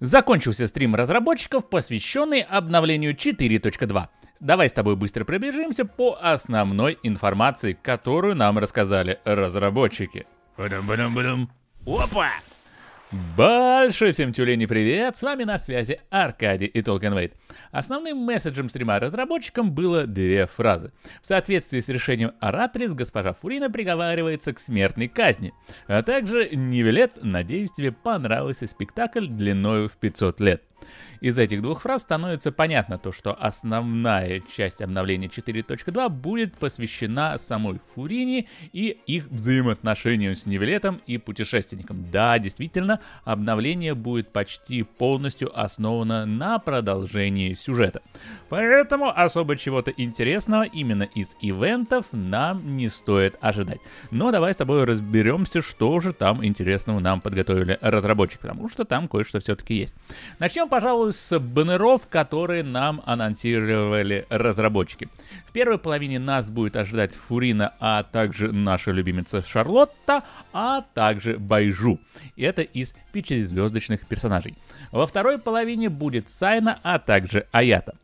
Закончился стрим разработчиков, посвященный обновлению 4.2. Давай с тобой быстро пробежимся по основной информации, которую нам рассказали разработчики. Опа! Большой всем тюлени привет! С вами на связи Аркадий и Толкен Вейт. Основным месседжем стрима разработчикам было две фразы. В соответствии с решением Аратрис, госпожа Фурина приговаривается к смертной казни. А также Нивелет, надеюсь, тебе понравился спектакль длиною в 500 лет. Из этих двух фраз становится понятно то, что основная часть обновления 4.2 будет посвящена самой Фурини и их взаимоотношениям с Нивелетом и путешественником. Да, действительно, обновление будет почти полностью основано на продолжении сюжета. Поэтому особо чего-то интересного именно из ивентов нам не стоит ожидать. Но давай с тобой разберемся, что же там интересного нам подготовили разработчики, потому что там кое-что все-таки есть. Начнем, по пожалуй, с баннеров, которые нам анонсировали разработчики. В первой половине нас будет ожидать Фурина, а также наша любимица Шарлотта, а также Байжу. И это из пятизвездочных персонажей. Во второй половине будет Сайна, а также Аята.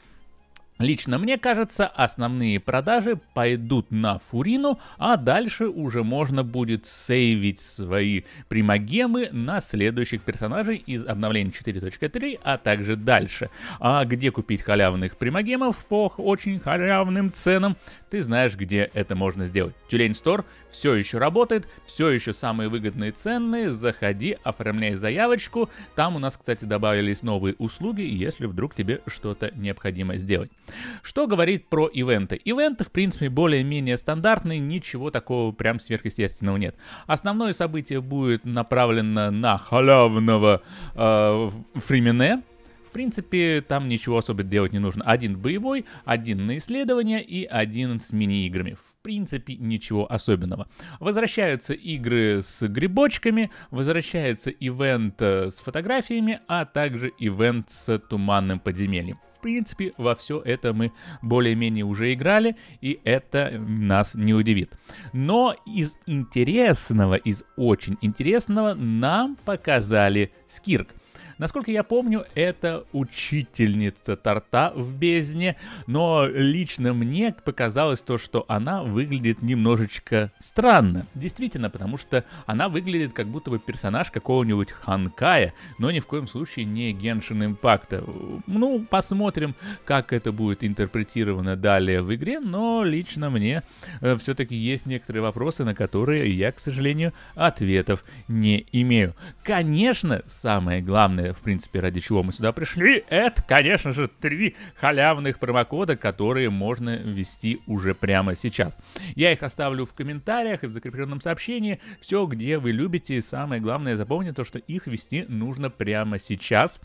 Лично мне кажется, основные продажи пойдут на Фурину, а дальше уже можно будет сейвить свои примагемы на следующих персонажей из обновления 4.3, а также дальше. А где купить халявных примагемов по очень халявным ценам, ты знаешь, где это можно сделать. Тюлень Store все еще работает, все еще самые выгодные цены, заходи, оформляй заявочку. Там у нас, кстати, добавились новые услуги, если вдруг тебе что-то необходимо сделать. Что говорит про ивенты? Ивенты, в принципе, более-менее стандартные, ничего такого прям сверхъестественного нет. Основное событие будет направлено на халявного э, фримене, принципе, там ничего особо делать не нужно. Один боевой, один на исследование и один с мини-играми. В принципе, ничего особенного. Возвращаются игры с грибочками, возвращается ивент э, с фотографиями, а также ивент с туманным подземельем. В принципе, во все это мы более-менее уже играли, и это нас не удивит. Но из интересного, из очень интересного нам показали Скирк. Насколько я помню, это учительница торта в бездне, но лично мне показалось то, что она выглядит немножечко странно. Действительно, потому что она выглядит как будто бы персонаж какого-нибудь Ханкая, но ни в коем случае не Геншин Импакта. Ну, посмотрим, как это будет интерпретировано далее в игре, но лично мне э, все-таки есть некоторые вопросы, на которые я, к сожалению, ответов не имею. Конечно, самое главное главное, э, в принципе, ради чего мы сюда пришли, это, конечно же, три халявных промокода, которые можно ввести уже прямо сейчас. Я их оставлю в комментариях и в закрепленном сообщении. Все, где вы любите. И самое главное, запомните то, что их ввести нужно прямо сейчас.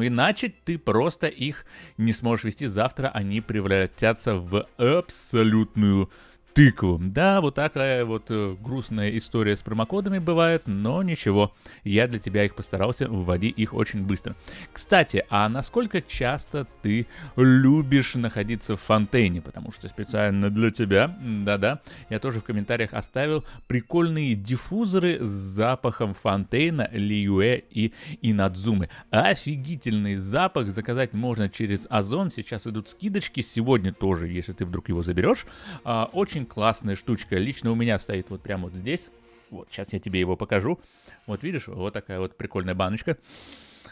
Иначе ты просто их не сможешь вести завтра, они превратятся в абсолютную тыкву. Да, вот такая вот э, грустная история с промокодами бывает, но ничего, я для тебя их постарался, вводи их очень быстро. Кстати, а насколько часто ты любишь находиться в фонтейне? Потому что специально для тебя, да-да, я тоже в комментариях оставил прикольные диффузоры с запахом фонтейна, лиюэ и инадзумы. Офигительный запах, заказать можно через Озон, сейчас идут скидочки, сегодня тоже, если ты вдруг его заберешь. А, очень классная штучка. Лично у меня стоит вот прямо вот здесь. Вот, сейчас я тебе его покажу. Вот видишь, вот такая вот прикольная баночка.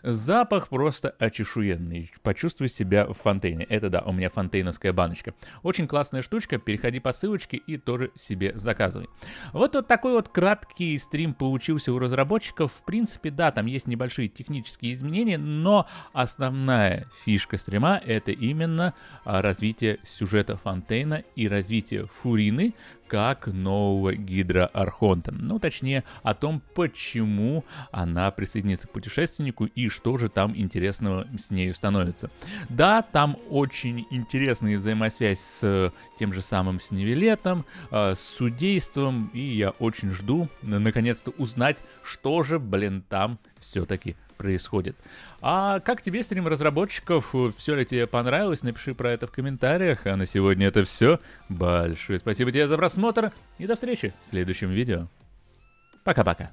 Запах просто очешуенный. Почувствуй себя в фонтейне. Это да, у меня фонтейновская баночка. Очень классная штучка. Переходи по ссылочке и тоже себе заказывай. Вот, вот такой вот краткий стрим получился у разработчиков. В принципе, да, там есть небольшие технические изменения, но основная фишка стрима это именно а, развитие сюжета фонтейна и развитие фурины, как нового Гидра Архонта, Ну, точнее, о том, почему она присоединится к путешественнику и что же там интересного с нею становится. Да, там очень интересная взаимосвязь с э, тем же самым Сневелетом, э, с судейством, и я очень жду, наконец-то, узнать, что же, блин, там все-таки происходит. А как тебе стрим разработчиков? Все ли тебе понравилось? Напиши про это в комментариях. А на сегодня это все. Большое спасибо тебе за просмотр и до встречи в следующем видео. Пока-пока.